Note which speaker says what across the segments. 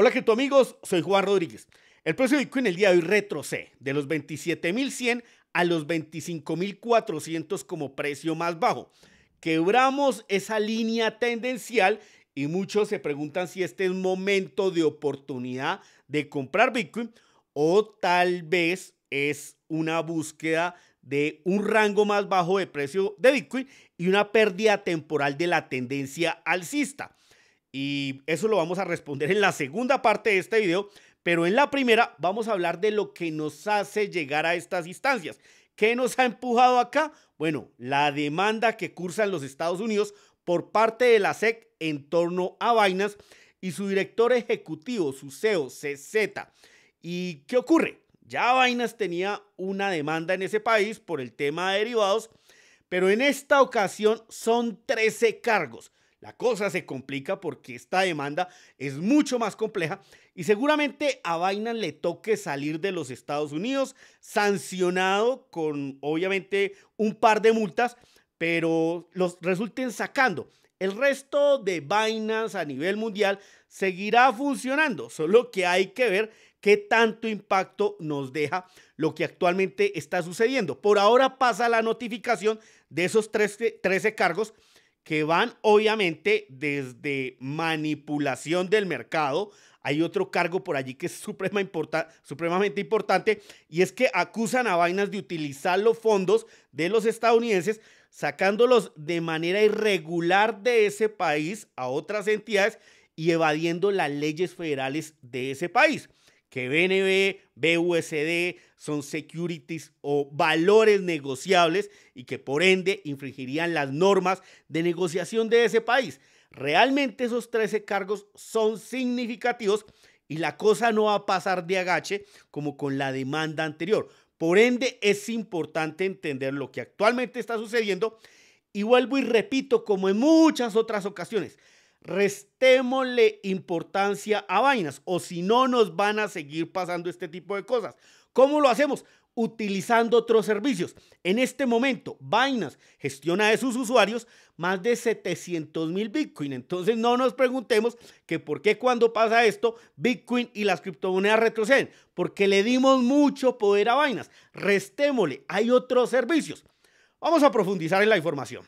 Speaker 1: Hola, que amigos, soy Juan Rodríguez. El precio de Bitcoin el día de hoy retrocede de los 27.100 a los 25.400 como precio más bajo. Quebramos esa línea tendencial y muchos se preguntan si este es momento de oportunidad de comprar Bitcoin o tal vez es una búsqueda de un rango más bajo de precio de Bitcoin y una pérdida temporal de la tendencia alcista. Y eso lo vamos a responder en la segunda parte de este video, pero en la primera vamos a hablar de lo que nos hace llegar a estas instancias. ¿Qué nos ha empujado acá? Bueno, la demanda que cursan los Estados Unidos por parte de la SEC en torno a Vainas y su director ejecutivo, su CEO, CZ. ¿Y qué ocurre? Ya Vainas tenía una demanda en ese país por el tema de derivados, pero en esta ocasión son 13 cargos. La cosa se complica porque esta demanda es mucho más compleja y seguramente a Vainas le toque salir de los Estados Unidos sancionado con obviamente un par de multas, pero los resulten sacando. El resto de vainas a nivel mundial seguirá funcionando, solo que hay que ver qué tanto impacto nos deja lo que actualmente está sucediendo. Por ahora pasa la notificación de esos 13 cargos que van obviamente desde manipulación del mercado. Hay otro cargo por allí que es supremamente importante y es que acusan a vainas de utilizar los fondos de los estadounidenses sacándolos de manera irregular de ese país a otras entidades y evadiendo las leyes federales de ese país que BNB, BUSD son securities o valores negociables y que por ende infringirían las normas de negociación de ese país. Realmente esos 13 cargos son significativos y la cosa no va a pasar de agache como con la demanda anterior. Por ende es importante entender lo que actualmente está sucediendo y vuelvo y repito como en muchas otras ocasiones restémosle importancia a vainas o si no nos van a seguir pasando este tipo de cosas. ¿Cómo lo hacemos? Utilizando otros servicios. En este momento, Binance gestiona de sus usuarios más de 700 mil Bitcoin. Entonces no nos preguntemos que por qué cuando pasa esto, Bitcoin y las criptomonedas retroceden. Porque le dimos mucho poder a Vainas. Restémosle, hay otros servicios. Vamos a profundizar en la información.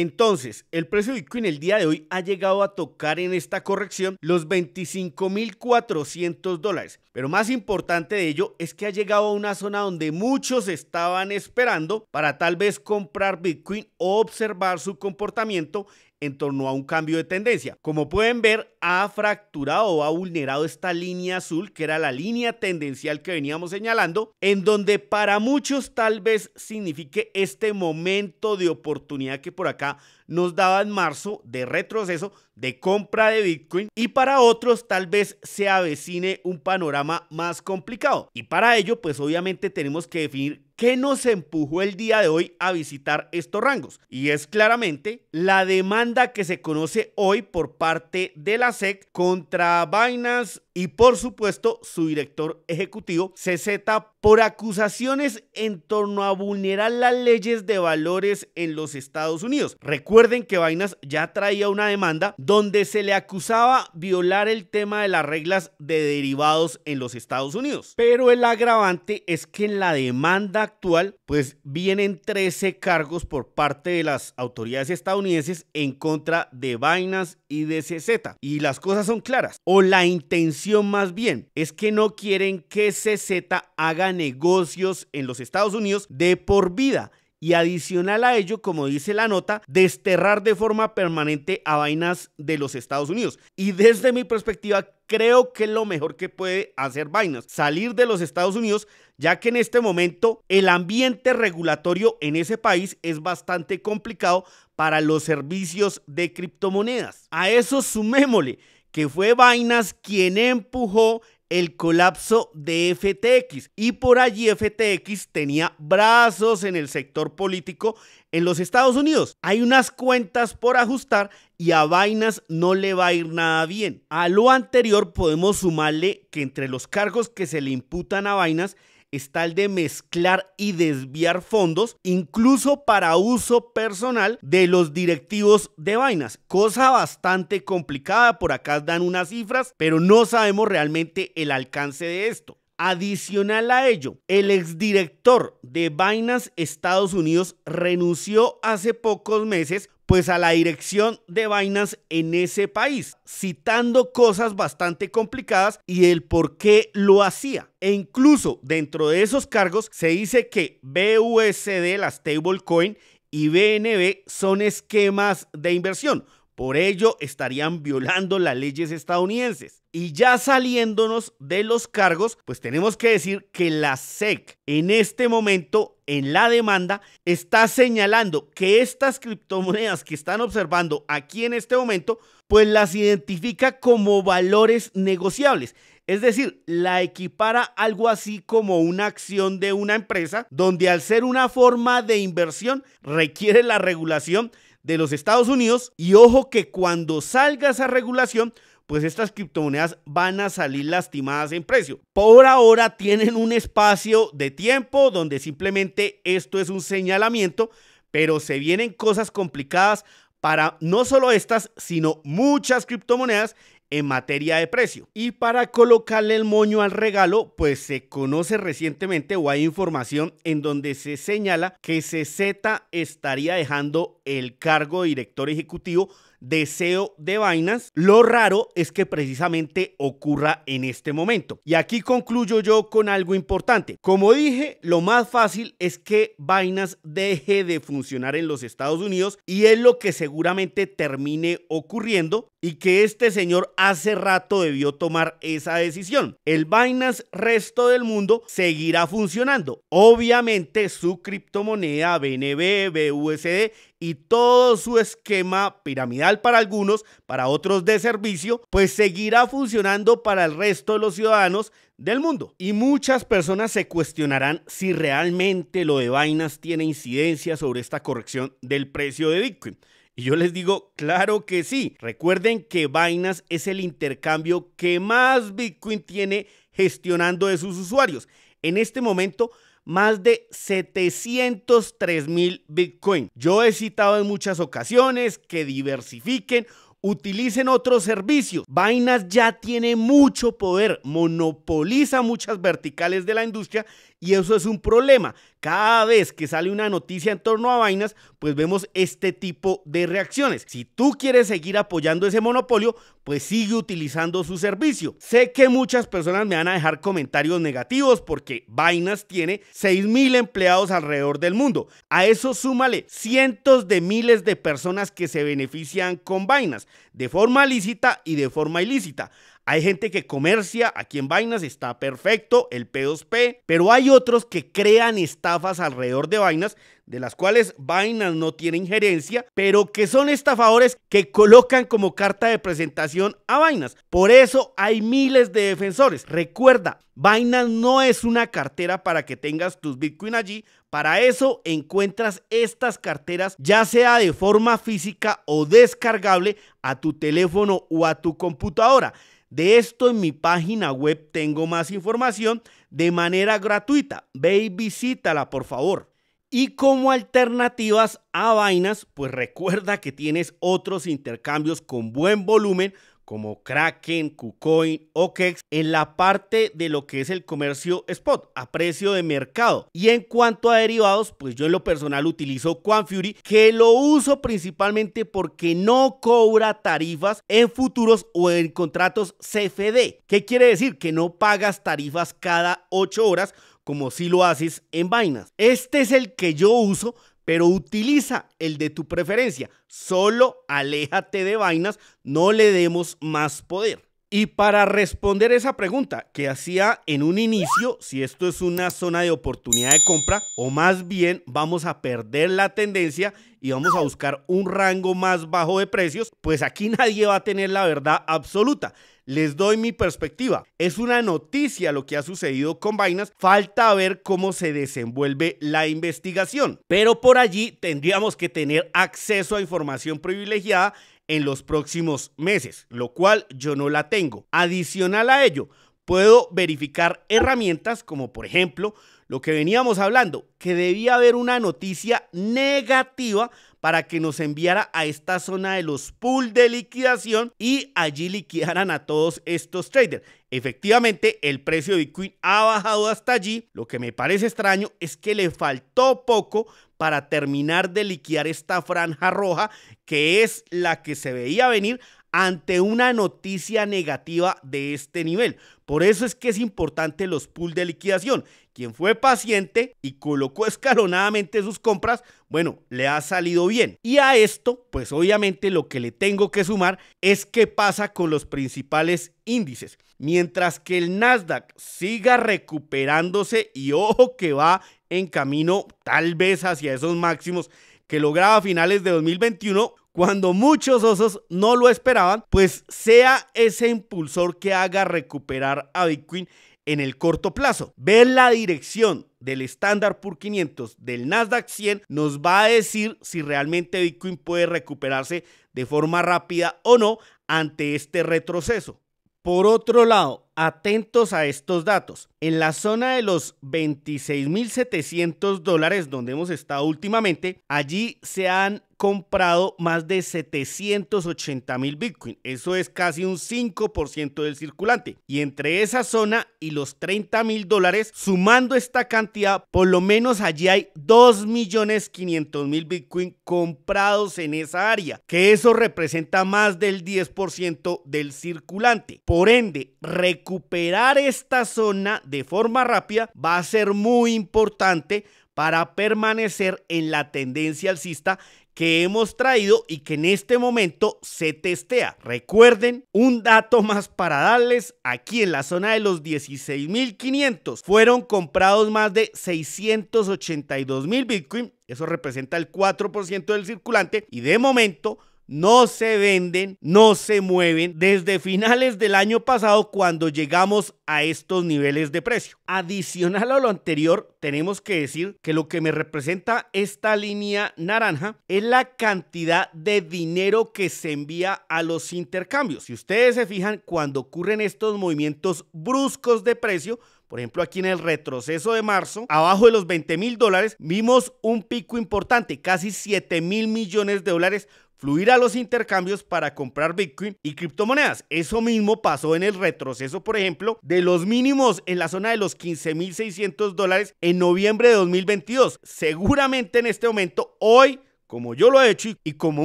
Speaker 1: Entonces, el precio de Bitcoin el día de hoy ha llegado a tocar en esta corrección los 25.400 dólares. Pero más importante de ello es que ha llegado a una zona donde muchos estaban esperando para tal vez comprar Bitcoin o observar su comportamiento en torno a un cambio de tendencia. Como pueden ver, ha fracturado o ha vulnerado esta línea azul, que era la línea tendencial que veníamos señalando, en donde para muchos tal vez signifique este momento de oportunidad que por acá nos daba en marzo de retroceso, de compra de Bitcoin, y para otros tal vez se avecine un panorama más complicado. Y para ello, pues obviamente tenemos que definir ¿Qué nos empujó el día de hoy a visitar estos rangos? Y es claramente la demanda que se conoce hoy por parte de la SEC contra Binance y por supuesto su director ejecutivo CZ por acusaciones en torno a vulnerar las leyes de valores en los Estados Unidos. Recuerden que Binance ya traía una demanda donde se le acusaba violar el tema de las reglas de derivados en los Estados Unidos. Pero el agravante es que en la demanda actual, pues vienen 13 cargos por parte de las autoridades estadounidenses en contra de Binance y de CZ. Y las cosas son claras, o la intención más bien es que no quieren que CZ haga negocios en los Estados Unidos de por vida y adicional a ello, como dice la nota, desterrar de forma permanente a vainas de los Estados Unidos. Y desde mi perspectiva, creo que es lo mejor que puede hacer vainas, salir de los Estados Unidos, ya que en este momento el ambiente regulatorio en ese país es bastante complicado para los servicios de criptomonedas. A eso sumémosle que fue Vainas quien empujó el colapso de FTX. Y por allí FTX tenía brazos en el sector político en los Estados Unidos. Hay unas cuentas por ajustar y a Vainas no le va a ir nada bien. A lo anterior podemos sumarle que entre los cargos que se le imputan a Vainas está el de mezclar y desviar fondos, incluso para uso personal de los directivos de vainas. Cosa bastante complicada, por acá dan unas cifras, pero no sabemos realmente el alcance de esto. Adicional a ello, el exdirector de Binance Estados Unidos renunció hace pocos meses pues a la dirección de Binance en ese país, citando cosas bastante complicadas y el por qué lo hacía. E incluso dentro de esos cargos se dice que BUSD, la stablecoin, y BNB son esquemas de inversión. Por ello estarían violando las leyes estadounidenses. Y ya saliéndonos de los cargos, pues tenemos que decir que la SEC en este momento en la demanda está señalando que estas criptomonedas que están observando aquí en este momento, pues las identifica como valores negociables. Es decir, la equipara algo así como una acción de una empresa, donde al ser una forma de inversión requiere la regulación de los Estados Unidos y ojo que cuando salga esa regulación, pues estas criptomonedas van a salir lastimadas en precio. Por ahora tienen un espacio de tiempo donde simplemente esto es un señalamiento, pero se vienen cosas complicadas para no solo estas, sino muchas criptomonedas en materia de precio. Y para colocarle el moño al regalo, pues se conoce recientemente o hay información en donde se señala que CZ estaría dejando el cargo de director ejecutivo deseo de vainas. Lo raro es que precisamente ocurra en este momento. Y aquí concluyo yo con algo importante. Como dije, lo más fácil es que Binance deje de funcionar en los Estados Unidos y es lo que seguramente termine ocurriendo y que este señor hace rato debió tomar esa decisión. El Binance resto del mundo seguirá funcionando. Obviamente su criptomoneda BNB, BUSD y todo su esquema piramidal para algunos, para otros de servicio, pues seguirá funcionando para el resto de los ciudadanos del mundo. Y muchas personas se cuestionarán si realmente lo de vainas tiene incidencia sobre esta corrección del precio de Bitcoin. Y yo les digo, claro que sí. Recuerden que Binance es el intercambio que más Bitcoin tiene gestionando de sus usuarios. En este momento más de 703 mil Bitcoin. Yo he citado en muchas ocasiones que diversifiquen utilicen otros servicios. Vainas ya tiene mucho poder, monopoliza muchas verticales de la industria y eso es un problema. Cada vez que sale una noticia en torno a vainas, pues vemos este tipo de reacciones. Si tú quieres seguir apoyando ese monopolio, pues sigue utilizando su servicio. Sé que muchas personas me van a dejar comentarios negativos porque Vainas tiene 6.000 empleados alrededor del mundo. A eso súmale cientos de miles de personas que se benefician con Vainas, de forma lícita y de forma ilícita. Hay gente que comercia aquí en Binance, está perfecto, el P2P, pero hay otros que crean estafas alrededor de Binance, de las cuales Binance no tiene injerencia, pero que son estafadores que colocan como carta de presentación a Binance. Por eso hay miles de defensores. Recuerda, Binance no es una cartera para que tengas tus Bitcoin allí. Para eso encuentras estas carteras, ya sea de forma física o descargable a tu teléfono o a tu computadora. De esto en mi página web tengo más información de manera gratuita. Ve y visítala, por favor. Y como alternativas a vainas, pues recuerda que tienes otros intercambios con buen volumen como Kraken, KuCoin, o Kex en la parte de lo que es el comercio spot a precio de mercado. Y en cuanto a derivados, pues yo en lo personal utilizo QuanFury que lo uso principalmente porque no cobra tarifas en futuros o en contratos CFD. ¿Qué quiere decir? Que no pagas tarifas cada 8 horas como si lo haces en vainas. Este es el que yo uso pero utiliza el de tu preferencia. Solo aléjate de vainas, no le demos más poder. Y para responder esa pregunta que hacía en un inicio, si esto es una zona de oportunidad de compra o más bien vamos a perder la tendencia y vamos a buscar un rango más bajo de precios, pues aquí nadie va a tener la verdad absoluta. Les doy mi perspectiva. Es una noticia lo que ha sucedido con Binance. Falta ver cómo se desenvuelve la investigación. Pero por allí tendríamos que tener acceso a información privilegiada en los próximos meses, lo cual yo no la tengo. Adicional a ello, puedo verificar herramientas como por ejemplo lo que veníamos hablando, que debía haber una noticia negativa para que nos enviara a esta zona de los pool de liquidación y allí liquidaran a todos estos traders. Efectivamente, el precio de Bitcoin ha bajado hasta allí. Lo que me parece extraño es que le faltó poco para terminar de liquidar esta franja roja, que es la que se veía venir ante una noticia negativa de este nivel. Por eso es que es importante los pools de liquidación quien fue paciente y colocó escalonadamente sus compras, bueno, le ha salido bien. Y a esto, pues obviamente lo que le tengo que sumar es qué pasa con los principales índices. Mientras que el Nasdaq siga recuperándose y ojo que va en camino tal vez hacia esos máximos que lograba a finales de 2021, cuando muchos osos no lo esperaban, pues sea ese impulsor que haga recuperar a Bitcoin en el corto plazo. Ver la dirección del estándar por 500 del Nasdaq 100 nos va a decir si realmente Bitcoin puede recuperarse de forma rápida o no ante este retroceso. Por otro lado, atentos a estos datos. En la zona de los 26.700 dólares donde hemos estado últimamente, allí se han comprado más de 780 mil Bitcoin. Eso es casi un 5% del circulante. Y entre esa zona y los 30 mil dólares, sumando esta cantidad, por lo menos allí hay 2 millones 500 mil Bitcoin comprados en esa área, que eso representa más del 10% del circulante. Por ende, recuperar esta zona de forma rápida va a ser muy importante para permanecer en la tendencia alcista que hemos traído y que en este momento se testea. Recuerden, un dato más para darles, aquí en la zona de los 16.500 fueron comprados más de 682.000 Bitcoin, eso representa el 4% del circulante y de momento no se venden, no se mueven desde finales del año pasado cuando llegamos a estos niveles de precio. Adicional a lo anterior, tenemos que decir que lo que me representa esta línea naranja es la cantidad de dinero que se envía a los intercambios. Si ustedes se fijan, cuando ocurren estos movimientos bruscos de precio, por ejemplo, aquí en el retroceso de marzo, abajo de los 20 mil dólares, vimos un pico importante, casi 7 mil millones de dólares fluir a los intercambios para comprar Bitcoin y criptomonedas. Eso mismo pasó en el retroceso, por ejemplo, de los mínimos en la zona de los 15.600 dólares en noviembre de 2022. Seguramente en este momento, hoy, como yo lo he hecho y, como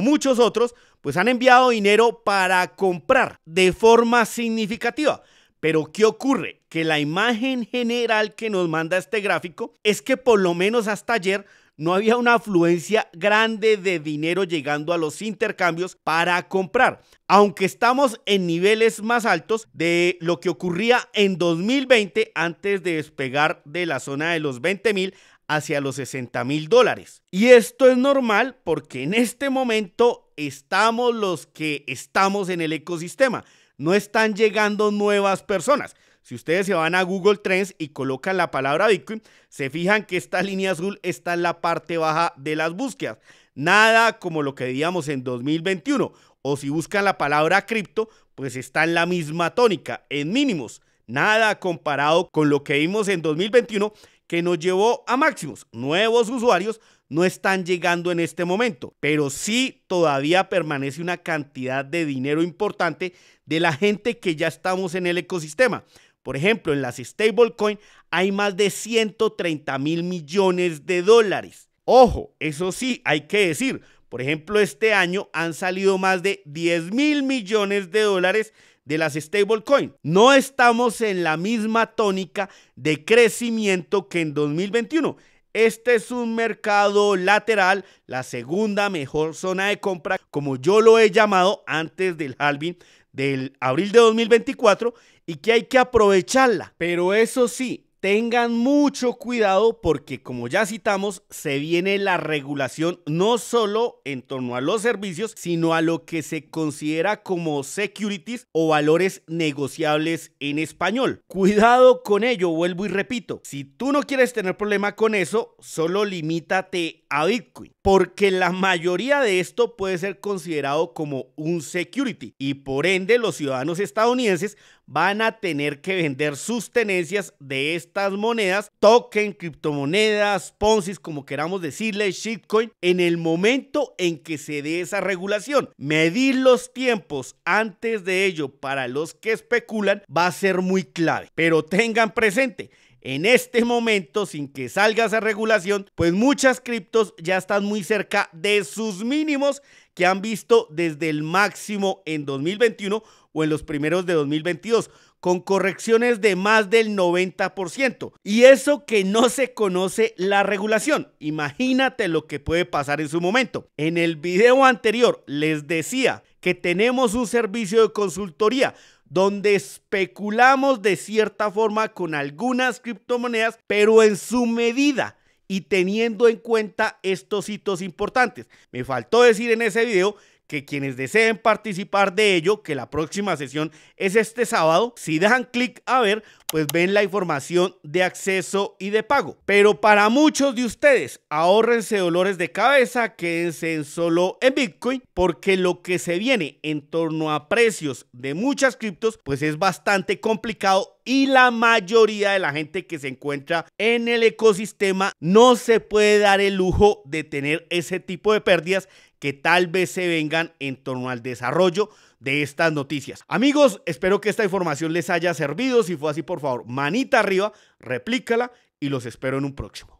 Speaker 1: muchos otros, pues han enviado dinero para comprar de forma significativa. Pero ¿qué ocurre? Que la imagen general que nos manda este gráfico es que por lo menos hasta ayer no había una afluencia grande de dinero llegando a los intercambios para comprar. Aunque estamos en niveles más altos de lo que ocurría en 2020 antes de despegar de la zona de los 20 mil hacia los 60 mil dólares. Y esto es normal porque en este momento estamos los que estamos en el ecosistema. No están llegando nuevas personas. Si ustedes se van a Google Trends y colocan la palabra Bitcoin, se fijan que esta línea azul está en la parte baja de las búsquedas. Nada como lo que veíamos en 2021. O si buscan la palabra cripto, pues está en la misma tónica, en mínimos. Nada comparado con lo que vimos en 2021 que nos llevó a máximos. Nuevos usuarios no están llegando en este momento, pero sí todavía permanece una cantidad de dinero importante de la gente que ya estamos en el ecosistema. Por ejemplo, en las stablecoin hay más de 130 mil millones de dólares. Ojo, eso sí, hay que decir, por ejemplo, este año han salido más de 10 mil millones de dólares de las stablecoin. No estamos en la misma tónica de crecimiento que en 2021. Este es un mercado lateral, la segunda mejor zona de compra, como yo lo he llamado antes del halving del abril de 2024 y que hay que aprovecharla. Pero eso sí, tengan mucho cuidado porque como ya citamos, se viene la regulación no solo en torno a los servicios, sino a lo que se considera como securities o valores negociables en español. Cuidado con ello, vuelvo y repito. Si tú no quieres tener problema con eso, solo limítate Bitcoin, porque la mayoría de esto puede ser considerado como un security y por ende los ciudadanos estadounidenses van a tener que vender sus tenencias de estas monedas, token, criptomonedas, poncis, como queramos decirle, shitcoin, en el momento en que se dé esa regulación. Medir los tiempos antes de ello para los que especulan va a ser muy clave, pero tengan presente en este momento, sin que salga esa regulación, pues muchas criptos ya están muy cerca de sus mínimos que han visto desde el máximo en 2021 o en los primeros de 2022 con correcciones de más del 90%. Y eso que no se conoce la regulación. Imagínate lo que puede pasar en su momento. En el video anterior les decía que tenemos un servicio de consultoría donde especulamos de cierta forma con algunas criptomonedas, pero en su medida y teniendo en cuenta estos hitos importantes. Me faltó decir en ese video que quienes deseen participar de ello, que la próxima sesión es este sábado, si dejan clic a ver, pues ven la información de acceso y de pago. Pero para muchos de ustedes, Ahórrense dolores de cabeza, quédense solo en Bitcoin, porque lo que se viene en torno a precios de muchas criptos, pues es bastante complicado y la mayoría de la gente que se encuentra en el ecosistema no se puede dar el lujo de tener ese tipo de pérdidas que tal vez se vengan en torno al desarrollo de estas noticias. Amigos, espero que esta información les haya servido. Si fue así, por favor, manita arriba, replícala y los espero en un próximo.